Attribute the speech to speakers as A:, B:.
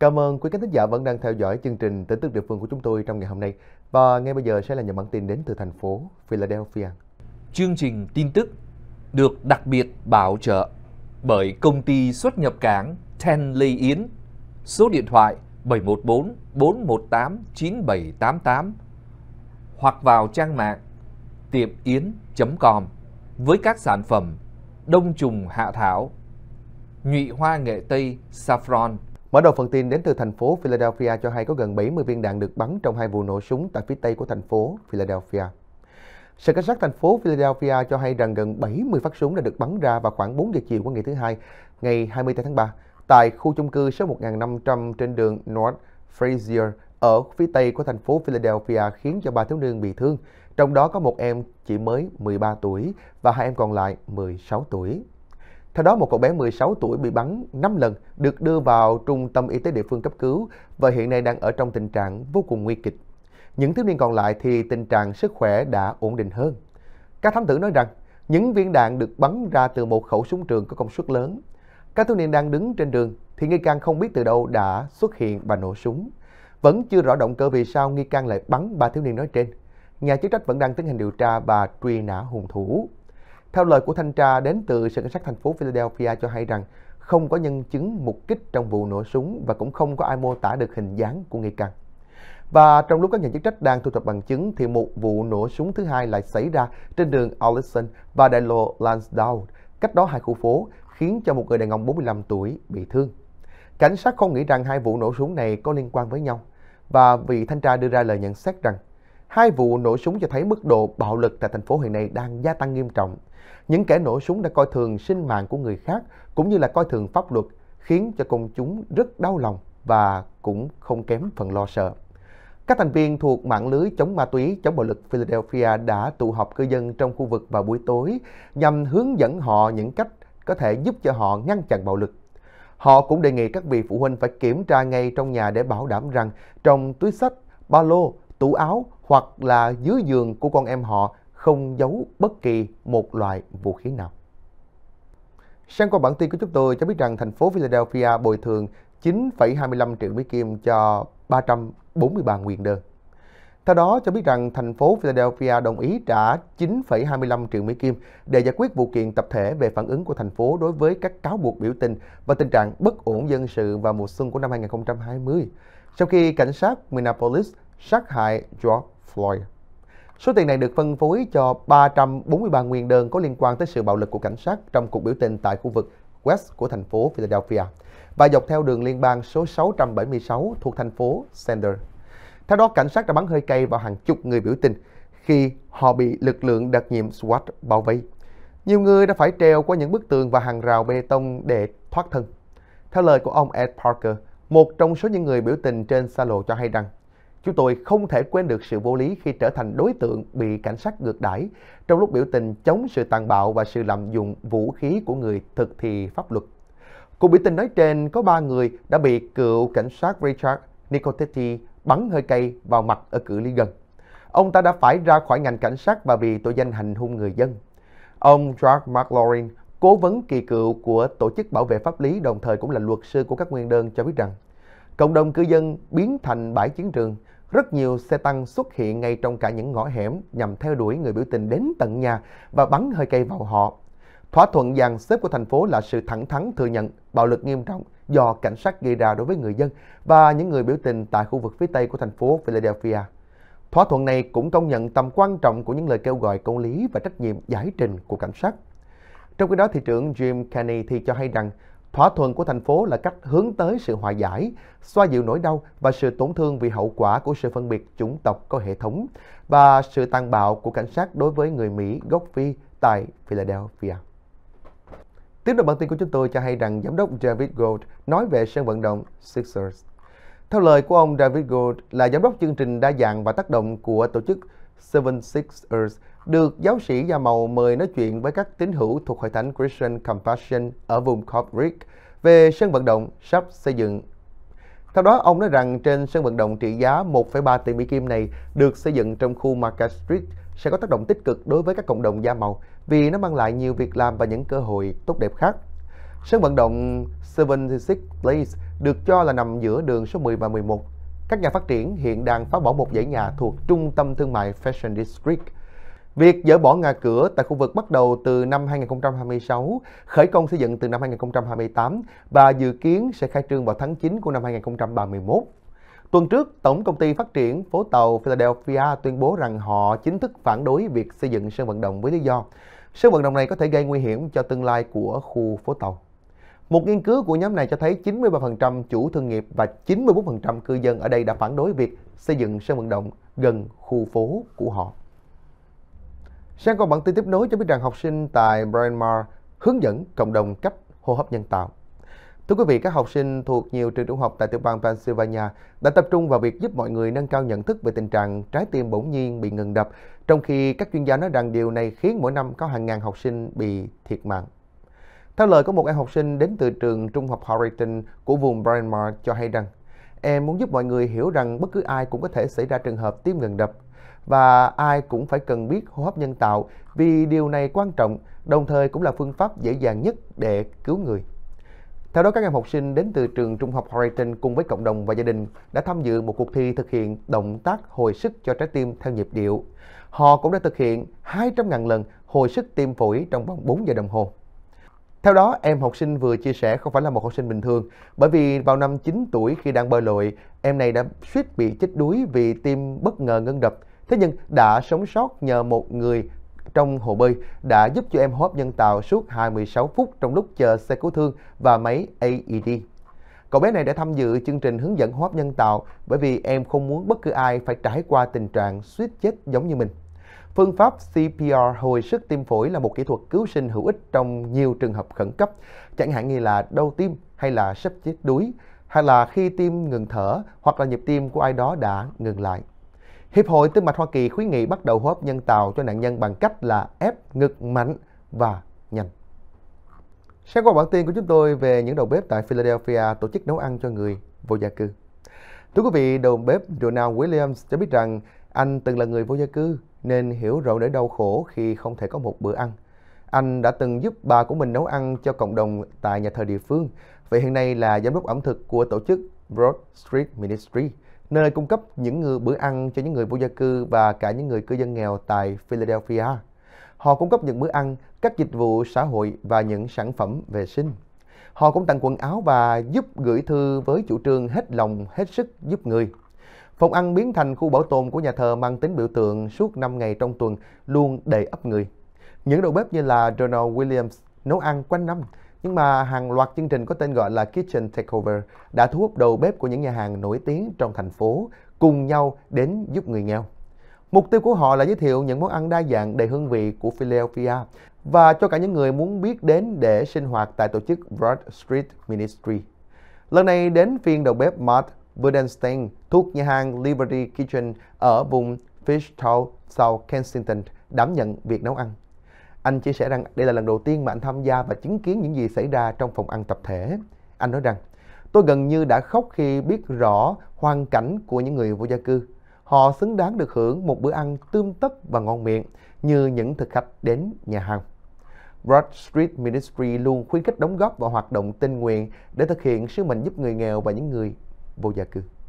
A: Cảm ơn quý khán thính giả vẫn đang theo dõi chương trình Tin tức địa phương của chúng tôi trong ngày hôm nay. Và ngay bây giờ sẽ là những bản tin đến từ thành phố Philadelphia. Chương trình tin tức được đặc biệt bảo trợ bởi công ty xuất nhập cảng Ten Lê Yến, số điện thoại 714 418 9788 hoặc vào trang mạng tiệmyến.com với các sản phẩm đông trùng hạ thảo, nhụy hoa nghệ tây saffron, Mở đầu phần tin đến từ thành phố Philadelphia cho hay có gần 70 viên đạn được bắn trong hai vụ nổ súng tại phía tây của thành phố Philadelphia. Sở cảnh sát thành phố Philadelphia cho hay rằng gần 70 phát súng đã được bắn ra vào khoảng 4 giờ chiều của ngày thứ Hai, ngày 28 tháng 3, tại khu chung cư số 1500 trên đường North Frazier ở phía tây của thành phố Philadelphia khiến cho ba thiếu niên bị thương, trong đó có một em chỉ mới 13 tuổi và hai em còn lại 16 tuổi. Theo đó, một cậu bé 16 tuổi bị bắn 5 lần được đưa vào trung tâm y tế địa phương cấp cứu và hiện nay đang ở trong tình trạng vô cùng nguy kịch. Những thiếu niên còn lại thì tình trạng sức khỏe đã ổn định hơn. Các thám tử nói rằng những viên đạn được bắn ra từ một khẩu súng trường có công suất lớn. Các thiếu niên đang đứng trên đường thì nghi can không biết từ đâu đã xuất hiện và nổ súng. Vẫn chưa rõ động cơ vì sao nghi can lại bắn ba thiếu niên nói trên. Nhà chức trách vẫn đang tiến hành điều tra và truy nã hung thủ. Theo lời của thanh tra đến từ Sở Cảnh sát thành phố Philadelphia cho hay rằng không có nhân chứng mục kích trong vụ nổ súng và cũng không có ai mô tả được hình dáng của nghi can. Và trong lúc các nhà chức trách đang thu thập bằng chứng thì một vụ nổ súng thứ hai lại xảy ra trên đường Allison và đại lộ Lansdowne, cách đó hai khu phố, khiến cho một người đàn ông 45 tuổi bị thương. Cảnh sát không nghĩ rằng hai vụ nổ súng này có liên quan với nhau và vị thanh tra đưa ra lời nhận xét rằng Hai vụ nổ súng cho thấy mức độ bạo lực tại thành phố hiện nay đang gia tăng nghiêm trọng. Những kẻ nổ súng đã coi thường sinh mạng của người khác cũng như là coi thường pháp luật, khiến cho công chúng rất đau lòng và cũng không kém phần lo sợ. Các thành viên thuộc mạng lưới chống ma túy, chống bạo lực Philadelphia đã tụ họp cư dân trong khu vực vào buổi tối nhằm hướng dẫn họ những cách có thể giúp cho họ ngăn chặn bạo lực. Họ cũng đề nghị các vị phụ huynh phải kiểm tra ngay trong nhà để bảo đảm rằng trong túi sách, ba lô tủ áo hoặc là dưới giường của con em họ không giấu bất kỳ một loại vũ khí nào. Sang qua bản tin của chúng tôi cho biết rằng thành phố Philadelphia bồi thường 9,25 triệu Mỹ Kim cho 343 nguyên đơn. Theo đó cho biết rằng thành phố Philadelphia đồng ý trả 9,25 triệu Mỹ Kim để giải quyết vụ kiện tập thể về phản ứng của thành phố đối với các cáo buộc biểu tình và tình trạng bất ổn dân sự vào mùa xuân của năm 2020. Sau khi cảnh sát Minneapolis sát hại George Floyd. Số tiền này được phân phối cho 343 nguyên đơn có liên quan tới sự bạo lực của cảnh sát trong cuộc biểu tình tại khu vực West của thành phố Philadelphia và dọc theo đường liên bang số 676 thuộc thành phố Sanders. Theo đó, cảnh sát đã bắn hơi cay vào hàng chục người biểu tình khi họ bị lực lượng đặc nhiệm SWAT bao vây. Nhiều người đã phải treo qua những bức tường và hàng rào bê tông để thoát thân. Theo lời của ông Ed Parker, một trong số những người biểu tình trên xa lộ cho hay rằng Chúng tôi không thể quên được sự vô lý khi trở thành đối tượng bị cảnh sát ngược đãi trong lúc biểu tình chống sự tàn bạo và sự lạm dụng vũ khí của người thực thi pháp luật. Cuộc biểu tình nói trên có 3 người đã bị cựu cảnh sát Richard Nicotetti bắn hơi cây vào mặt ở cự ly gần. Ông ta đã phải ra khỏi ngành cảnh sát và bị tội danh hành hung người dân. Ông Jack McLaurin, cố vấn kỳ cựu của Tổ chức Bảo vệ Pháp lý đồng thời cũng là luật sư của các nguyên đơn cho biết rằng cộng đồng cư dân biến thành bãi chiến trường rất nhiều xe tăng xuất hiện ngay trong cả những ngõ hẻm nhằm theo đuổi người biểu tình đến tận nhà và bắn hơi cây vào họ. Thỏa thuận dàn xếp của thành phố là sự thẳng thắn thừa nhận bạo lực nghiêm trọng do cảnh sát gây ra đối với người dân và những người biểu tình tại khu vực phía tây của thành phố Philadelphia. Thỏa thuận này cũng công nhận tầm quan trọng của những lời kêu gọi công lý và trách nhiệm giải trình của cảnh sát. Trong khi đó, thị trưởng Jim Kenney thì cho hay rằng Thỏa thuận của thành phố là cách hướng tới sự hòa giải, xoa dịu nỗi đau và sự tổn thương vì hậu quả của sự phân biệt chủng tộc có hệ thống và sự tàn bạo của cảnh sát đối với người Mỹ gốc Phi tại Philadelphia. Tiếp tục bản tin của chúng tôi cho hay rằng giám đốc David Gold nói về sân vận động Sixers. Theo lời của ông David Gold là giám đốc chương trình đa dạng và tác động của tổ chức 76ers được giáo sĩ da màu mời nói chuyện với các tín hữu thuộc hội thánh Christian Compassion ở vùng Corbrick về sân vận động sắp xây dựng. Theo đó, ông nói rằng trên sân vận động trị giá 1,3 tỷ Mỹ Kim này được xây dựng trong khu Market Street sẽ có tác động tích cực đối với các cộng đồng da màu vì nó mang lại nhiều việc làm và những cơ hội tốt đẹp khác. Sân vận động 76 Place được cho là nằm giữa đường số 10 và 11. Các nhà phát triển hiện đang phá bỏ một dãy nhà thuộc trung tâm thương mại Fashion District – Việc dỡ bỏ nhà cửa tại khu vực bắt đầu từ năm 2026, khởi công xây dựng từ năm 2028 và dự kiến sẽ khai trương vào tháng 9 của năm 2031. Tuần trước, Tổng công ty phát triển phố tàu Philadelphia tuyên bố rằng họ chính thức phản đối việc xây dựng sân vận động với lý do sân vận động này có thể gây nguy hiểm cho tương lai của khu phố tàu. Một nghiên cứu của nhóm này cho thấy 93% chủ thương nghiệp và 94% cư dân ở đây đã phản đối việc xây dựng sân vận động gần khu phố của họ. Sang còn bản tin tiếp nối cho biết rằng học sinh tại Myanmar hướng dẫn cộng đồng cách hô hấp nhân tạo. Thưa quý vị, các học sinh thuộc nhiều trường trung học tại tiểu bang Pennsylvania đã tập trung vào việc giúp mọi người nâng cao nhận thức về tình trạng trái tim bỗng nhiên bị ngừng đập, trong khi các chuyên gia nói rằng điều này khiến mỗi năm có hàng ngàn học sinh bị thiệt mạng. Theo lời của một em học sinh đến từ trường trung học Harrington của vùng Myanmar cho hay rằng em muốn giúp mọi người hiểu rằng bất cứ ai cũng có thể xảy ra trường hợp tim ngừng đập và ai cũng phải cần biết hô hấp nhân tạo vì điều này quan trọng, đồng thời cũng là phương pháp dễ dàng nhất để cứu người. Theo đó, các em học sinh đến từ trường Trung học Horizon cùng với cộng đồng và gia đình đã tham dự một cuộc thi thực hiện động tác hồi sức cho trái tim theo nhịp điệu. Họ cũng đã thực hiện 200.000 lần hồi sức tim phổi trong vòng 4 giờ đồng hồ. Theo đó, em học sinh vừa chia sẻ không phải là một học sinh bình thường, bởi vì vào năm 9 tuổi khi đang bơi lội, em này đã suýt bị chết đuối vì tim bất ngờ ngưng đập. Thế nhưng đã sống sót nhờ một người trong hồ bơi đã giúp cho em hô hấp nhân tạo suốt 26 phút trong lúc chờ xe cứu thương và máy AED. Cậu bé này đã tham dự chương trình hướng dẫn hô hấp nhân tạo bởi vì em không muốn bất cứ ai phải trải qua tình trạng suýt chết giống như mình. Phương pháp CPR hồi sức tim phổi là một kỹ thuật cứu sinh hữu ích trong nhiều trường hợp khẩn cấp, chẳng hạn như là đau tim hay là sắp chết đuối, hay là khi tim ngừng thở hoặc là nhịp tim của ai đó đã ngừng lại. Hiệp hội Tim mạch Hoa Kỳ khuyến nghị bắt đầu hô hấp nhân tạo cho nạn nhân bằng cách là ép ngực mạnh và nhanh. Sáng qua bản tin của chúng tôi về những đầu bếp tại Philadelphia tổ chức nấu ăn cho người vô gia cư. Thưa quý vị, đầu bếp Donald Williams cho biết rằng anh từng là người vô gia cư nên hiểu rõ nỗi đau khổ khi không thể có một bữa ăn. Anh đã từng giúp bà của mình nấu ăn cho cộng đồng tại nhà thờ địa phương Vậy hiện nay là giám đốc ẩm thực của tổ chức Broad Street Ministry, nơi cung cấp những người bữa ăn cho những người vô gia cư và cả những người cư dân nghèo tại Philadelphia. Họ cung cấp những bữa ăn, các dịch vụ xã hội và những sản phẩm vệ sinh. Họ cũng tặng quần áo và giúp gửi thư với chủ trương hết lòng, hết sức giúp người. Phòng ăn biến thành khu bảo tồn của nhà thờ mang tính biểu tượng suốt 5 ngày trong tuần luôn đầy ấp người. Những đầu bếp như là Donald Williams nấu ăn quanh năm, nhưng mà hàng loạt chương trình có tên gọi là Kitchen Takeover đã thu hút đầu bếp của những nhà hàng nổi tiếng trong thành phố cùng nhau đến giúp người nghèo. Mục tiêu của họ là giới thiệu những món ăn đa dạng đầy hương vị của Philadelphia và cho cả những người muốn biết đến để sinh hoạt tại tổ chức Broad Street Ministry. Lần này đến phiên đầu bếp Matt Budenstein thuộc nhà hàng Liberty Kitchen ở vùng Fishtown, South Kensington đảm nhận việc nấu ăn. Anh chia sẻ rằng đây là lần đầu tiên mà anh tham gia và chứng kiến những gì xảy ra trong phòng ăn tập thể. Anh nói rằng, tôi gần như đã khóc khi biết rõ hoàn cảnh của những người vô gia cư. Họ xứng đáng được hưởng một bữa ăn tươm tất và ngon miệng như những thực khách đến nhà hàng. Broad Street Ministry luôn khuyến khích đóng góp vào hoạt động tình nguyện để thực hiện sứ mệnh giúp người nghèo và những người vô gia cư